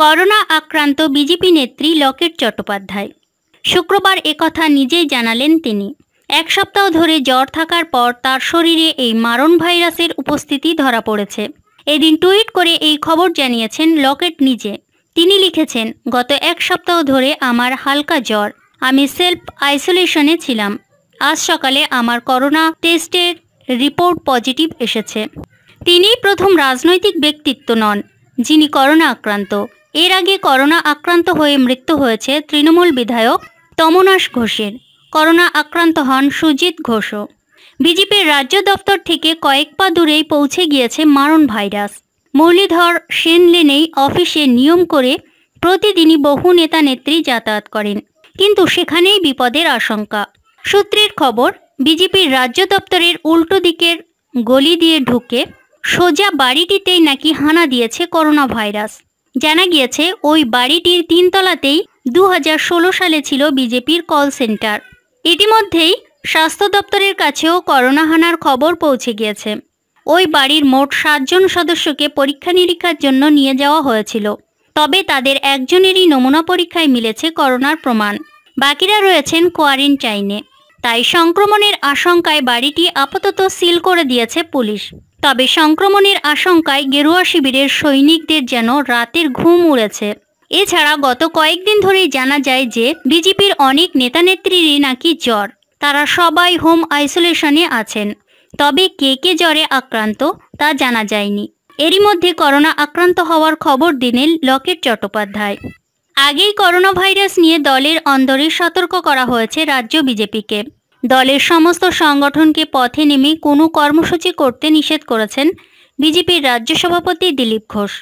corona আক্রান্ত BJP নেত্রী লকেট চট্টোপাধ্যায় শুক্রবার একথা নিজেই জানালেন তিনি এক সপ্তাহ ধরে জ্বর থাকার পর তার শরীরে এই মারণ ভাইরাসের উপস্থিতি ধরা পড়েছে এদিন টুইট করে এই খবর জানিয়েছেন লকেট নিজে তিনি লিখেছেন গত এক সপ্তাহ ধরে আমার হালকা জ্বর আমি সেলফ আইসোলেশনে ছিলাম আজ সকালে আমার করোনা টেস্টের রিপোর্ট পজিটিভ এসেছে তিনি প্রথম রাজনৈতিক ব্যক্তিত্ব নন যিনি করোনা আক্রান্ত এর আগে করোনা আক্রান্ত হয়ে মৃত্যু হয়েছে তৃণমূল বিধায়ক তমনাশ ঘোষের করোনা আক্রান্ত হন সুজিত ঘোষও বিজেপির রাজ্য দপ্তর থেকে কয়েক পা দূরেই পৌঁছে গিয়েছে মারণ ভাইরাস মুরলীধর সেন লেনেই অফিসে নিয়ম করে প্রতিদিনই বহু নেতা নেত্রী যাতায়াত করেন কিন্তু সেখানেই বিপদের আশঙ্কা সূত্রের খবর বিজেপির রাজ্য দপ্তরের উল্টো দিকের গলি দিয়ে ঢুকে সোজা বাড়িটিতেই নাকি হানা দিয়েছে করোনা ভাইরাস জানা গিয়েছে ওই বাড়িটির তিনতলাতেই দু সালে ছিল বিজেপির কল সেন্টার ইতিমধ্যেই স্বাস্থ্য দপ্তরের কাছেও করোনা হানার খবর পৌঁছে গিয়েছে ওই বাড়ির মোট সাতজন সদস্যকে পরীক্ষা নিরীক্ষার জন্য নিয়ে যাওয়া হয়েছিল তবে তাদের একজনেরই নমুনা পরীক্ষায় মিলেছে করোনার প্রমাণ বাকিরা রয়েছেন কোয়ারেন্টাইনে তাই সংক্রমণের আশঙ্কায় বাড়িটি আপাতত সিল করে দিয়েছে পুলিশ তবে সংক্রমণের আশঙ্কায় গেরুয়া শিবিরের সৈনিকদের যেন রাতের ঘুম উড়েছে এছাড়া গত কয়েকদিন ধরেই জানা যায় যে বিজেপির অনেক নেতানেত্রীরই নাকি জ্বর তারা সবাই হোম আইসোলেশনে আছেন তবে কে কে জ্বরে আক্রান্ত তা জানা যায়নি এরই মধ্যে করোনা আক্রান্ত হওয়ার খবর দিলেন লকেট চট্টোপাধ্যায় আগেই করোনা ভাইরাস নিয়ে দলের অন্দরে সতর্ক করা হয়েছে রাজ্য বিজেপিকে দলের সমস্ত সংগঠনকে পথে নেমে কোনো কর্মসূচি করতে নিষেধ করেছেন বিজেপির রাজ্য সভাপতি দিলীপ ঘোষ